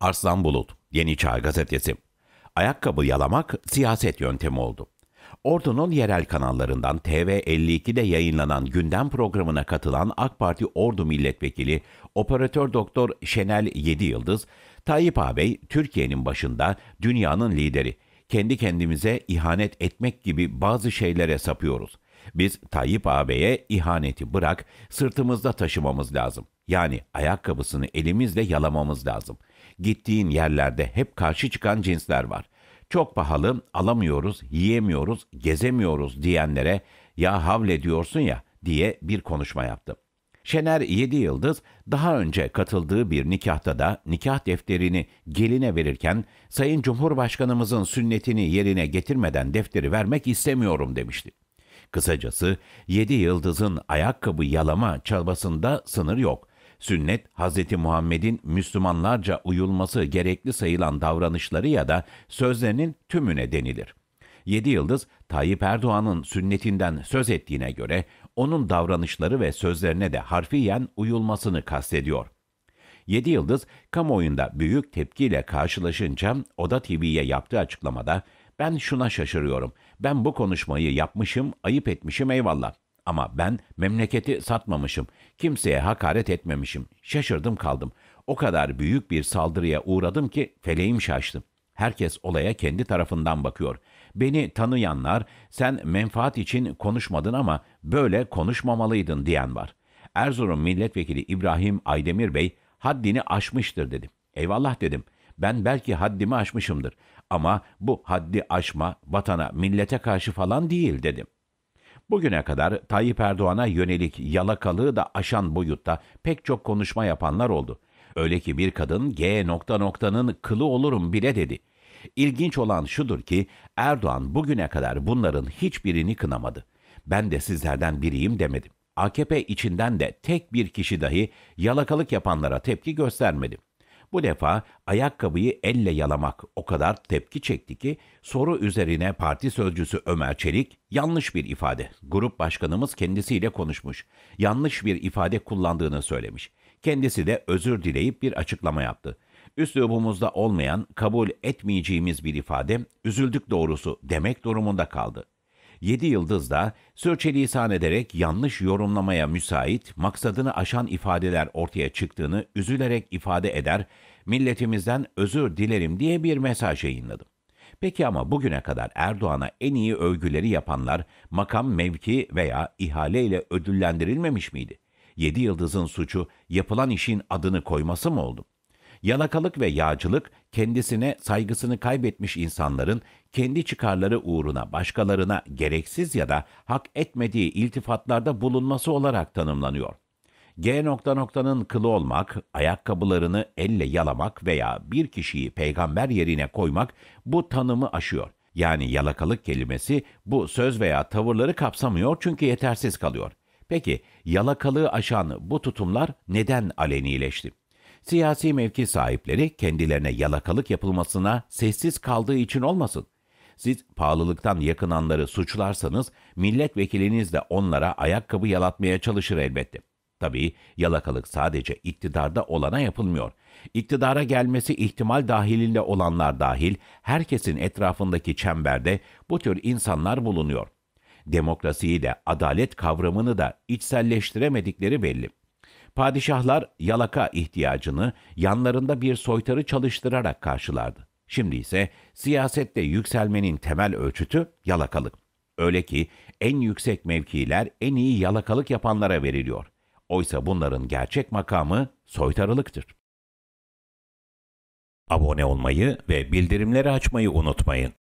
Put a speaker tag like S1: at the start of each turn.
S1: Arslan Bulut, Yeni Çağ Gazetesi. Ayakkabı yalamak siyaset yöntemi oldu. Ordu'nun yerel kanallarından TV52'de yayınlanan gündem programına katılan AK Parti Ordu Milletvekili Operatör Doktor Şenel Yedi Yıldız, Tayyip ağabey Türkiye'nin başında dünyanın lideri. Kendi kendimize ihanet etmek gibi bazı şeylere sapıyoruz. Biz Tayyip ağabeye ihaneti bırak, sırtımızda taşımamız lazım. Yani ayakkabısını elimizle yalamamız lazım. Gittiğin yerlerde hep karşı çıkan cinsler var. Çok pahalı, alamıyoruz, yiyemiyoruz, gezemiyoruz diyenlere ya havle diyorsun ya diye bir konuşma yaptım. Şener Yedi Yıldız daha önce katıldığı bir nikahta da nikah defterini geline verirken Sayın Cumhurbaşkanımızın sünnetini yerine getirmeden defteri vermek istemiyorum demişti. Kısacası yedi yıldızın ayakkabı yalama çabasında sınır yok. Sünnet, Hz. Muhammed'in Müslümanlarca uyulması gerekli sayılan davranışları ya da sözlerinin tümüne denilir. Yedi yıldız, Tayyip Erdoğan'ın sünnetinden söz ettiğine göre onun davranışları ve sözlerine de harfiyen uyulmasını kastediyor. Yedi Yıldız kamuoyunda büyük tepkiyle karşılaşınca Oda TV'ye yaptığı açıklamada ben şuna şaşırıyorum. Ben bu konuşmayı yapmışım, ayıp etmişim eyvallah. Ama ben memleketi satmamışım. Kimseye hakaret etmemişim. Şaşırdım kaldım. O kadar büyük bir saldırıya uğradım ki feleğim şaştı. Herkes olaya kendi tarafından bakıyor. Beni tanıyanlar sen menfaat için konuşmadın ama böyle konuşmamalıydın diyen var. Erzurum Milletvekili İbrahim Aydemir Bey haddini aşmıştır dedim. Eyvallah dedim. Ben belki haddimi aşmışımdır ama bu haddi aşma vatana, millete karşı falan değil dedim. Bugüne kadar Tayyip Erdoğan'a yönelik yalakalığı da aşan boyutta pek çok konuşma yapanlar oldu. Öyle ki bir kadın G nokta noktanın kılı olurum bile dedi. İlginç olan şudur ki Erdoğan bugüne kadar bunların hiçbirini kınamadı. Ben de sizlerden biriyim demedim. AKP içinden de tek bir kişi dahi yalakalık yapanlara tepki göstermedi. Bu defa ayakkabıyı elle yalamak o kadar tepki çekti ki soru üzerine parti sözcüsü Ömer Çelik yanlış bir ifade. Grup başkanımız kendisiyle konuşmuş. Yanlış bir ifade kullandığını söylemiş. Kendisi de özür dileyip bir açıklama yaptı. Üslubumuzda olmayan, kabul etmeyeceğimiz bir ifade, üzüldük doğrusu demek durumunda kaldı. Yedi yıldız da sürçülisan ederek yanlış yorumlamaya müsait, maksadını aşan ifadeler ortaya çıktığını üzülerek ifade eder, milletimizden özür dilerim diye bir mesaj yayınladım. Peki ama bugüne kadar Erdoğan'a en iyi övgüleri yapanlar makam, mevki veya ihaleyle ödüllendirilmemiş miydi? Yedi yıldızın suçu yapılan işin adını koyması mı oldu? Yalakalık ve yağcılık kendisine saygısını kaybetmiş insanların kendi çıkarları uğruna başkalarına gereksiz ya da hak etmediği iltifatlarda bulunması olarak tanımlanıyor. G nokta noktanın kılı olmak, ayakkabılarını elle yalamak veya bir kişiyi peygamber yerine koymak bu tanımı aşıyor. Yani yalakalık kelimesi bu söz veya tavırları kapsamıyor çünkü yetersiz kalıyor. Peki yalakalığı aşan bu tutumlar neden alenileşti? Siyasi mevki sahipleri kendilerine yalakalık yapılmasına sessiz kaldığı için olmasın. Siz pahalılıktan yakınanları suçlarsanız milletvekiliniz de onlara ayakkabı yalatmaya çalışır elbette. Tabii yalakalık sadece iktidarda olana yapılmıyor. İktidara gelmesi ihtimal dahilinde olanlar dahil herkesin etrafındaki çemberde bu tür insanlar bulunuyor. Demokrasiyi de adalet kavramını da içselleştiremedikleri belli. Padişahlar yalaka ihtiyacını yanlarında bir soytarı çalıştırarak karşılardı. Şimdi ise siyasette yükselmenin temel ölçütü yalakalık. Öyle ki en yüksek mevkiler en iyi yalakalık yapanlara veriliyor. Oysa bunların gerçek makamı soytarılıktır. Abone olmayı ve bildirimleri açmayı unutmayın.